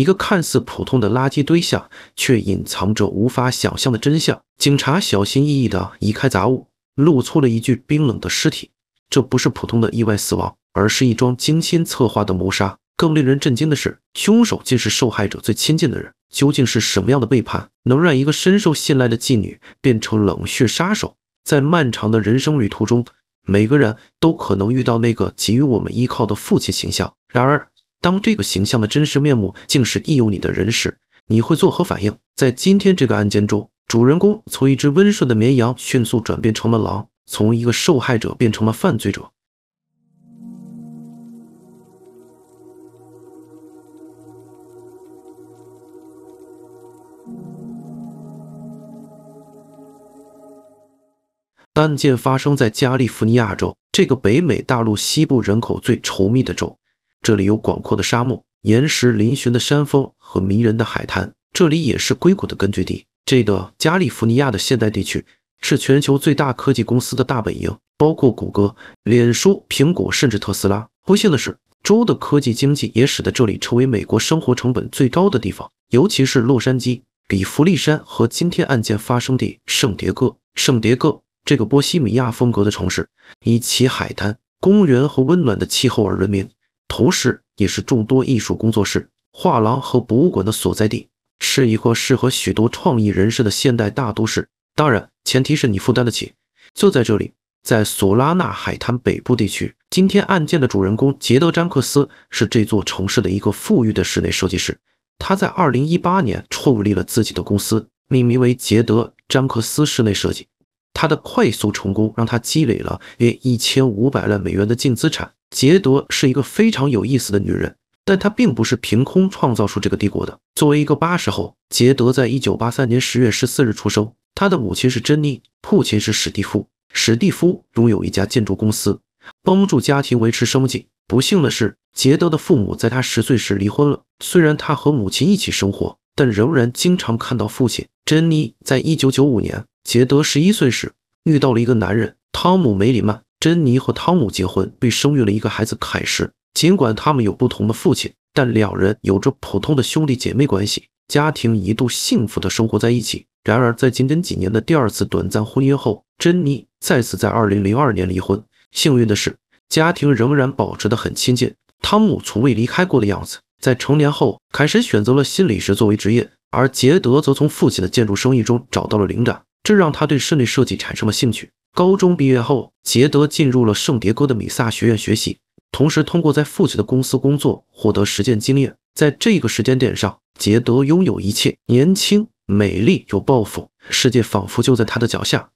一个看似普通的垃圾堆下，却隐藏着无法想象的真相。警察小心翼翼地移开杂物，露出了一具冰冷的尸体。这不是普通的意外死亡，而是一桩精心策划的谋杀。更令人震惊的是，凶手竟是受害者最亲近的人。究竟是什么样的背叛，能让一个深受信赖的妓女变成冷血杀手？在漫长的人生旅途中，每个人都可能遇到那个给予我们依靠的父亲形象。然而，当这个形象的真实面目竟是利用你的人时，你会作何反应？在今天这个案件中，主人公从一只温顺的绵羊迅速转变成了狼，从一个受害者变成了犯罪者。案件发生在加利福尼亚州，这个北美大陆西部人口最稠密的州。这里有广阔的沙漠、岩石嶙峋的山峰和迷人的海滩。这里也是硅谷的根据地，这个加利福尼亚的现代地区是全球最大科技公司的大本营，包括谷歌、脸书、苹果，甚至特斯拉。不幸的是，州的科技经济也使得这里成为美国生活成本最高的地方，尤其是洛杉矶、比弗利山和今天案件发生地圣迭戈。圣迭戈这个波西米亚风格的城市，以其海滩、公园和温暖的气候而闻名。同时也是众多艺术工作室、画廊和博物馆的所在地，是一个适合许多创意人士的现代大都市。当然，前提是你负担得起。就在这里，在索拉纳海滩北部地区，今天案件的主人公杰德·詹克斯是这座城市的一个富裕的室内设计师。他在二零一八年创立了自己的公司，命名为杰德·詹克斯室内设计。他的快速成功让他积累了约一千五百万美元的净资产。杰德是一个非常有意思的女人，但她并不是凭空创造出这个帝国的。作为一个八十后，杰德在一九八三年十月十四日出生，他的母亲是珍妮，父亲是史蒂夫。史蒂夫拥有一家建筑公司，帮助家庭维持生计。不幸的是，杰德的父母在他十岁时离婚了。虽然他和母亲一起生活，但仍然经常看到父亲。珍妮在一九九五年。杰德十一岁时遇到了一个男人汤姆梅里曼，珍妮和汤姆结婚并生育了一个孩子凯什。尽管他们有不同的父亲，但两人有着普通的兄弟姐妹关系。家庭一度幸福的生活在一起。然而，在仅仅几年的第二次短暂婚姻后，珍妮再次在2002年离婚。幸运的是，家庭仍然保持得很亲近。汤姆从未离开过的样子。在成年后，凯什选择了心理学作为职业，而杰德则从父亲的建筑生意中找到了灵感。这让他对室内设计产生了兴趣。高中毕业后，杰德进入了圣迭戈的米萨学院学习，同时通过在父亲的公司工作获得实践经验。在这个时间点上，杰德拥有一切：年轻、美丽、有抱负，世界仿佛就在他的脚下。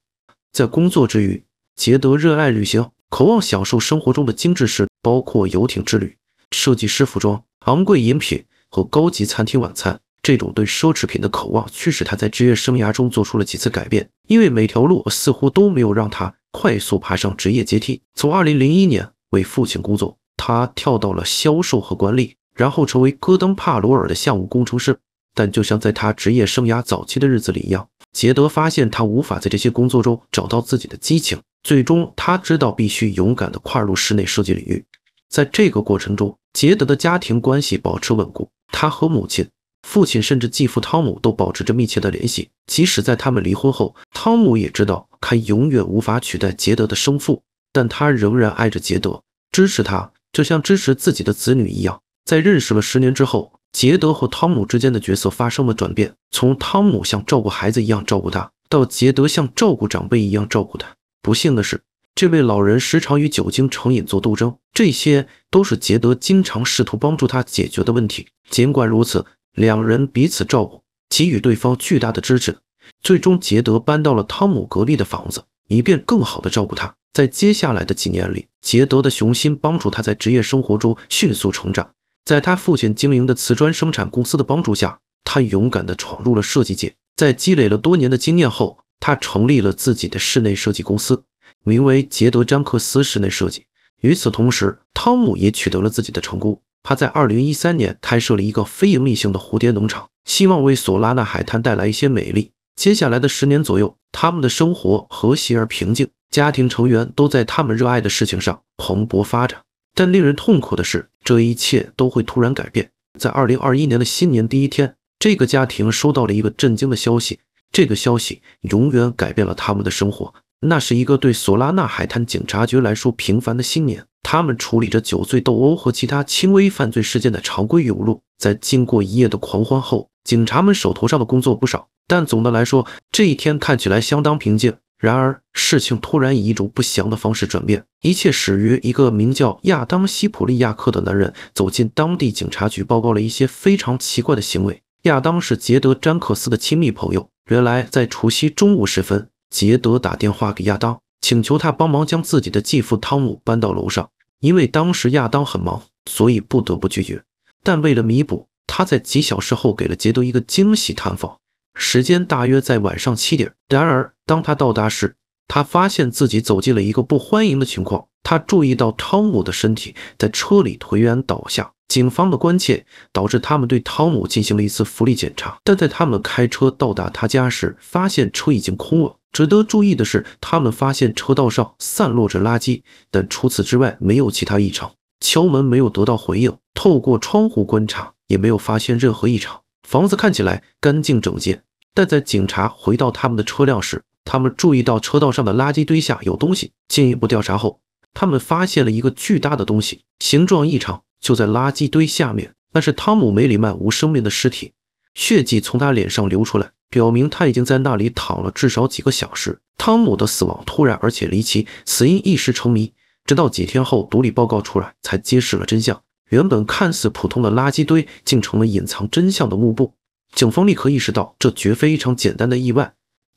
在工作之余，杰德热爱旅行，渴望享受生活中的精致事，包括游艇之旅、设计师服装、昂贵饮品和高级餐厅晚餐。这种对奢侈品的渴望驱使他在职业生涯中做出了几次改变，因为每条路似乎都没有让他快速爬上职业阶梯。从二零零一年为父亲工作，他跳到了销售和管理，然后成为戈登·帕罗尔的项目工程师。但就像在他职业生涯早期的日子里一样，杰德发现他无法在这些工作中找到自己的激情。最终，他知道必须勇敢的跨入室内设计领域。在这个过程中，杰德的家庭关系保持稳固，他和母亲。父亲甚至继父汤姆都保持着密切的联系，即使在他们离婚后，汤姆也知道他永远无法取代杰德的生父，但他仍然爱着杰德，支持他，就像支持自己的子女一样。在认识了十年之后，杰德和汤姆之间的角色发生了转变，从汤姆像照顾孩子一样照顾他，到杰德像照顾长辈一样照顾他。不幸的是，这位老人时常与酒精成瘾作斗争，这些都是杰德经常试图帮助他解决的问题。尽管如此，两人彼此照顾，给予对方巨大的支持。最终，杰德搬到了汤姆格利的房子，以便更好的照顾他。在接下来的几年里，杰德的雄心帮助他在职业生活中迅速成长。在他父亲经营的瓷砖生产公司的帮助下，他勇敢的闯入了设计界。在积累了多年的经验后，他成立了自己的室内设计公司，名为杰德·詹克斯室内设计。与此同时，汤姆也取得了自己的成功。他在二零一三年开设了一个非盈利性的蝴蝶农场，希望为索拉纳海滩带来一些美丽。接下来的十年左右，他们的生活和谐而平静，家庭成员都在他们热爱的事情上蓬勃发展。但令人痛苦的是，这一切都会突然改变。在二零二一年的新年第一天，这个家庭收到了一个震惊的消息，这个消息永远改变了他们的生活。那是一个对索拉纳海滩警察局来说平凡的新年，他们处理着酒醉斗殴和其他轻微犯罪事件的常规语录。在经过一夜的狂欢后，警察们手头上的工作不少，但总的来说，这一天看起来相当平静。然而，事情突然以一种不祥的方式转变。一切始于一个名叫亚当·西普利亚克的男人走进当地警察局，报告了一些非常奇怪的行为。亚当是杰德·詹克斯的亲密朋友。原来，在除夕中午时分。杰德打电话给亚当，请求他帮忙将自己的继父汤姆搬到楼上，因为当时亚当很忙，所以不得不拒绝。但为了弥补，他在几小时后给了杰德一个惊喜探访，时间大约在晚上七点。然而，当他到达时，他发现自己走进了一个不欢迎的情况。他注意到汤姆的身体在车里颓然倒下。警方的关切导致他们对汤姆进行了一次福利检查，但在他们开车到达他家时，发现车已经空了。值得注意的是，他们发现车道上散落着垃圾，但除此之外没有其他异常。敲门没有得到回应，透过窗户观察也没有发现任何异常，房子看起来干净整洁。但在警察回到他们的车辆时，他们注意到车道上的垃圾堆下有东西。进一步调查后，他们发现了一个巨大的东西，形状异常。就在垃圾堆下面，那是汤姆梅里曼无生命的尸体，血迹从他脸上流出来，表明他已经在那里躺了至少几个小时。汤姆的死亡突然而且离奇，死因一时成谜，直到几天后独立报告出来，才揭示了真相。原本看似普通的垃圾堆，竟成了隐藏真相的幕布。警方立刻意识到，这绝非一场简单的意外。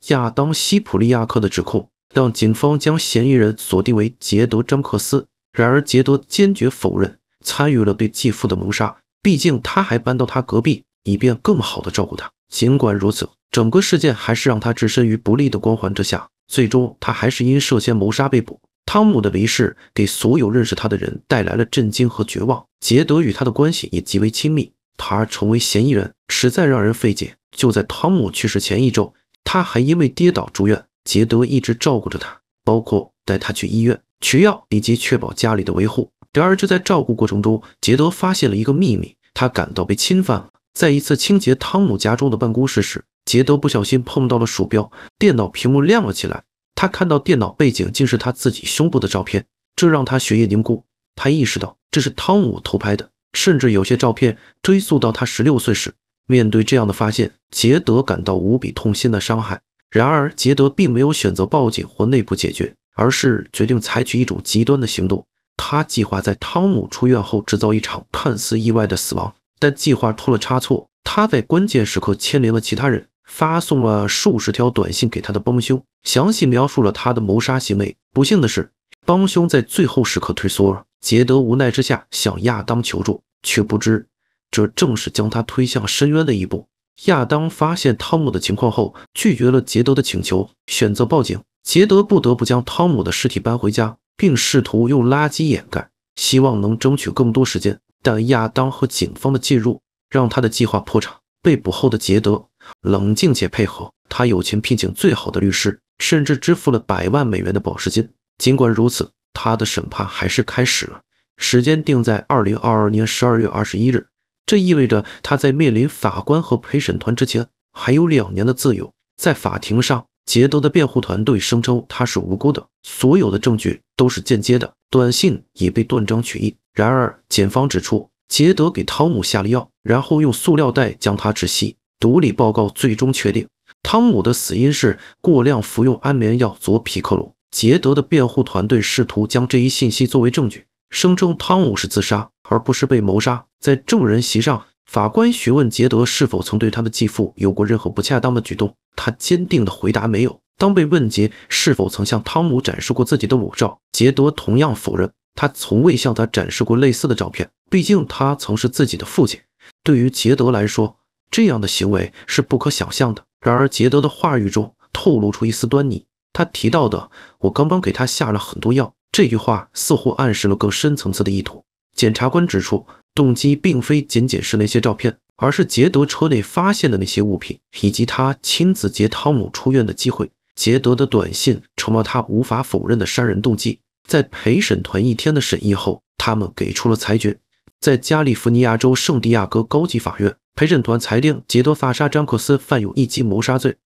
亚当西普利亚克的指控让警方将嫌疑人锁定为杰德·张克斯，然而杰德坚决否认。参与了对继父的谋杀，毕竟他还搬到他隔壁，以便更好的照顾他。尽管如此，整个事件还是让他置身于不利的光环之下。最终，他还是因涉嫌谋杀被捕。汤姆的离世给所有认识他的人带来了震惊和绝望。杰德与他的关系也极为亲密，他成为嫌疑人实在让人费解。就在汤姆去世前一周，他还因为跌倒住院，杰德一直照顾着他，包括带他去医院取药以及确保家里的维护。然而，就在照顾过程中，杰德发现了一个秘密，他感到被侵犯了。在一次清洁汤姆家中的办公室时，杰德不小心碰到了鼠标，电脑屏幕亮了起来。他看到电脑背景竟是他自己胸部的照片，这让他血液凝固。他意识到这是汤姆偷拍的，甚至有些照片追溯到他十六岁时。面对这样的发现，杰德感到无比痛心的伤害。然而，杰德并没有选择报警或内部解决，而是决定采取一种极端的行动。他计划在汤姆出院后制造一场看似意外的死亡，但计划出了差错。他在关键时刻牵连了其他人，发送了数十条短信给他的帮凶，详细描述了他的谋杀行为。不幸的是，帮凶在最后时刻退缩了。杰德无奈之下向亚当求助，却不知这正是将他推向深渊的一步。亚当发现汤姆的情况后，拒绝了杰德的请求，选择报警。杰德不得不将汤姆的尸体搬回家。并试图用垃圾掩盖，希望能争取更多时间。但亚当和警方的介入让他的计划破产。被捕后的杰德冷静且配合，他有钱聘请最好的律师，甚至支付了百万美元的保释金。尽管如此，他的审判还是开始了，时间定在二零二二年十二月二十一日。这意味着他在面临法官和陪审团之前还有两年的自由。在法庭上。杰德的辩护团队声称他是无辜的，所有的证据都是间接的，短信也被断章取义。然而，检方指出，杰德给汤姆下了药，然后用塑料袋将他窒息。独立报告最终确定，汤姆的死因是过量服用安眠药左匹克鲁。杰德的辩护团队试图将这一信息作为证据，声称汤姆是自杀而不是被谋杀。在证人席上。法官询问杰德是否曾对他的继父有过任何不恰当的举动，他坚定的回答没有。当被问及是否曾向汤姆展示过自己的裸照，杰德同样否认，他从未向他展示过类似的照片。毕竟他曾是自己的父亲，对于杰德来说，这样的行为是不可想象的。然而，杰德的话语中透露出一丝端倪，他提到的“我刚刚给他下了很多药”这句话，似乎暗示了更深层次的意图。检察官指出。动机并非仅仅是那些照片，而是杰德车内发现的那些物品，以及他亲自接汤姆出院的机会。杰德的短信成了他无法否认的杀人动机。在陪审团一天的审议后，他们给出了裁决。在加利福尼亚州圣地亚哥高级法院，陪审团裁定杰德·萨沙·詹克斯犯有一级谋杀罪，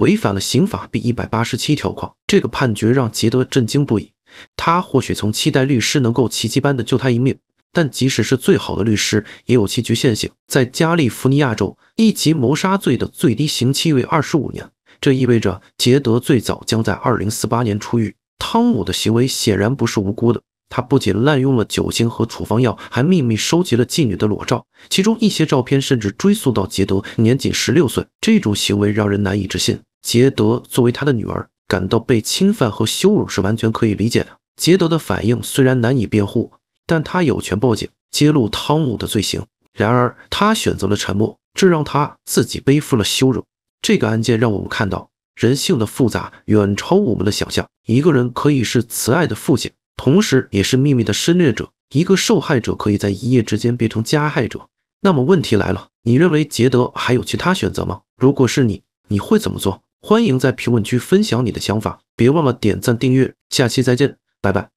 违反了刑法第187条款。这个判决让杰德震惊不已。他或许从期待律师能够奇迹般的救他一命。但即使是最好的律师，也有其局限性。在加利福尼亚州，一级谋杀罪的最低刑期为二十五年，这意味着杰德最早将在二零四八年出狱。汤姆的行为显然不是无辜的，他不仅滥用了酒精和处方药，还秘密收集了妓女的裸照，其中一些照片甚至追溯到杰德年仅十六岁。这种行为让人难以置信。杰德作为他的女儿，感到被侵犯和羞辱是完全可以理解的。杰德的反应虽然难以辩护。但他有权报警，揭露汤姆的罪行。然而，他选择了沉默，这让他自己背负了羞辱。这个案件让我们看到人性的复杂远超我们的想象。一个人可以是慈爱的父亲，同时也是秘密的侵略者。一个受害者可以在一夜之间变成加害者。那么问题来了，你认为杰德还有其他选择吗？如果是你，你会怎么做？欢迎在评论区分享你的想法，别忘了点赞、订阅。下期再见，拜拜。